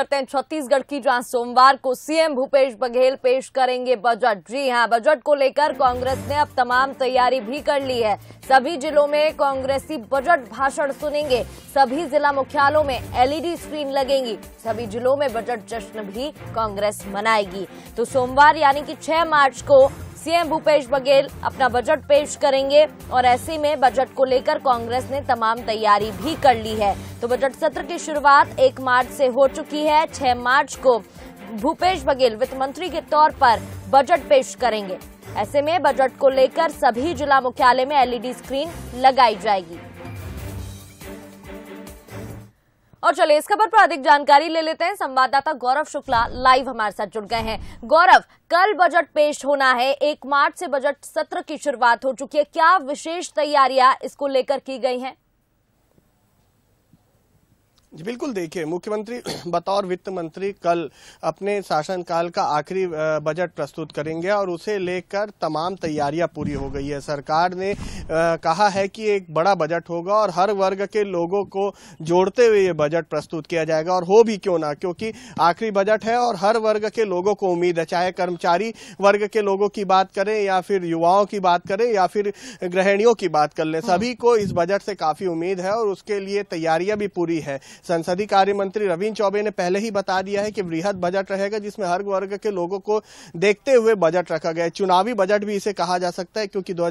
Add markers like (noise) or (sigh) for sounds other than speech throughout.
करते हैं छत्तीसगढ़ की जहां सोमवार को सीएम भूपेश बघेल पेश करेंगे बजट जी हां बजट को लेकर कांग्रेस ने अब तमाम तैयारी भी कर ली है सभी जिलों में कांग्रेसी बजट भाषण सुनेंगे सभी जिला मुख्यालयों में एलईडी स्क्रीन लगेंगी सभी जिलों में बजट जश्न भी कांग्रेस मनाएगी तो सोमवार यानी कि 6 मार्च को सीएम भूपेश बघेल अपना बजट पेश करेंगे और ऐसे में बजट को लेकर कांग्रेस ने तमाम तैयारी भी कर ली है तो बजट सत्र की शुरुआत एक मार्च से हो चुकी है छह मार्च को भूपेश बघेल वित्त मंत्री के तौर पर बजट पेश करेंगे ऐसे में बजट को लेकर सभी जिला मुख्यालय में एलईडी स्क्रीन लगाई जाएगी और चलिए इस खबर पर अधिक जानकारी ले लेते हैं संवाददाता गौरव शुक्ला लाइव हमारे साथ जुड़ गए हैं गौरव कल बजट पेश होना है एक मार्च से बजट सत्र की शुरुआत हो चुकी है क्या विशेष तैयारियां इसको लेकर की गई हैं जी बिल्कुल देखिए मुख्यमंत्री (clears throat) बतौर वित्त मंत्री कल अपने शासनकाल का आखिरी बजट प्रस्तुत करेंगे और उसे लेकर तमाम तैयारियां पूरी हो गई है सरकार ने कहा है कि एक बड़ा बजट होगा और हर वर्ग के लोगों को जोड़ते हुए ये बजट प्रस्तुत किया जाएगा और हो भी क्यों ना क्योंकि आखिरी बजट है और हर वर्ग के लोगों को उम्मीद है चाहे कर्मचारी वर्ग के लोगों की बात करें या फिर युवाओं की बात करें या फिर गृहिणियों की बात कर लें हाँ। सभी को इस बजट से काफी उम्मीद है और उसके लिए तैयारियां भी पूरी है संसदीय कार्य मंत्री रविंद्र चौबे ने पहले ही बता दिया है कि वृहद बजट रहेगा जिसमें हर वर्ग के लोगों को देखते हुए बजट रखा गया है चुनावी बजट भी इसे कहा जा सकता है क्योंकि दो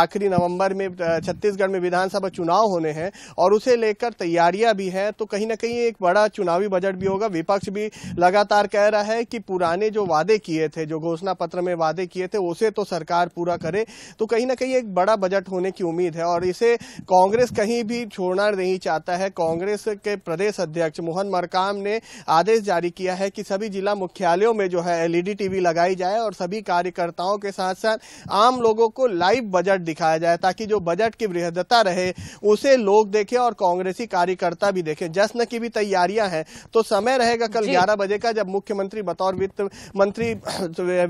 आखिरी नवम्बर में छत्तीसगढ़ में विधानसभा चुनाव होने हैं और उसे लेकर तैयारियां भी हैं तो कहीं ना कहीं एक बड़ा चुनावी बजट भी होगा विपक्ष भी लगातार कह रहा है कि पुराने जो वादे किए थे जो घोषणा पत्र में वादे किए थे उसे तो सरकार पूरा करे तो कहीं ना कहीं एक बड़ा बजट होने की उम्मीद है और इसे कांग्रेस कहीं भी छोड़ना नहीं चाहता है कांग्रेस कांग्रेस के प्रदेश अध्यक्ष मोहन मरकाम ने आदेश जारी किया है कि सभी जिला मुख्यालयों में जो है एलईडी टीवी लगाई जाए और सभी कार्यकर्ताओं के साथ साथ आम लोगों को लाइव बजट दिखाया जाए ताकि जो बजट की वृहदता रहे उसे लोग देखें और कांग्रेसी कार्यकर्ता भी देखें जश्न की भी तैयारियां हैं तो समय रहेगा कल ग्यारह बजे का जब मुख्यमंत्री बतौर वित्त मंत्री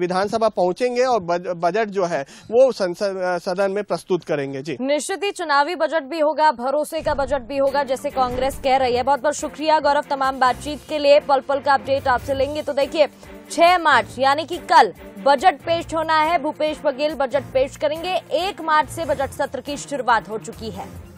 विधानसभा पहुंचेंगे और बजट जो है वो सदन में प्रस्तुत करेंगे जी निश्चित ही चुनावी बजट भी होगा भरोसे का बजट भी होगा जैसे कांग्रेस कह रही है बहुत बहुत शुक्रिया गौरव तमाम बातचीत के लिए पल पल का अपडेट आपसे लेंगे तो देखिए 6 मार्च यानी कि कल बजट पेश होना है भूपेश बघेल बजट पेश करेंगे एक मार्च से बजट सत्र की शुरुआत हो चुकी है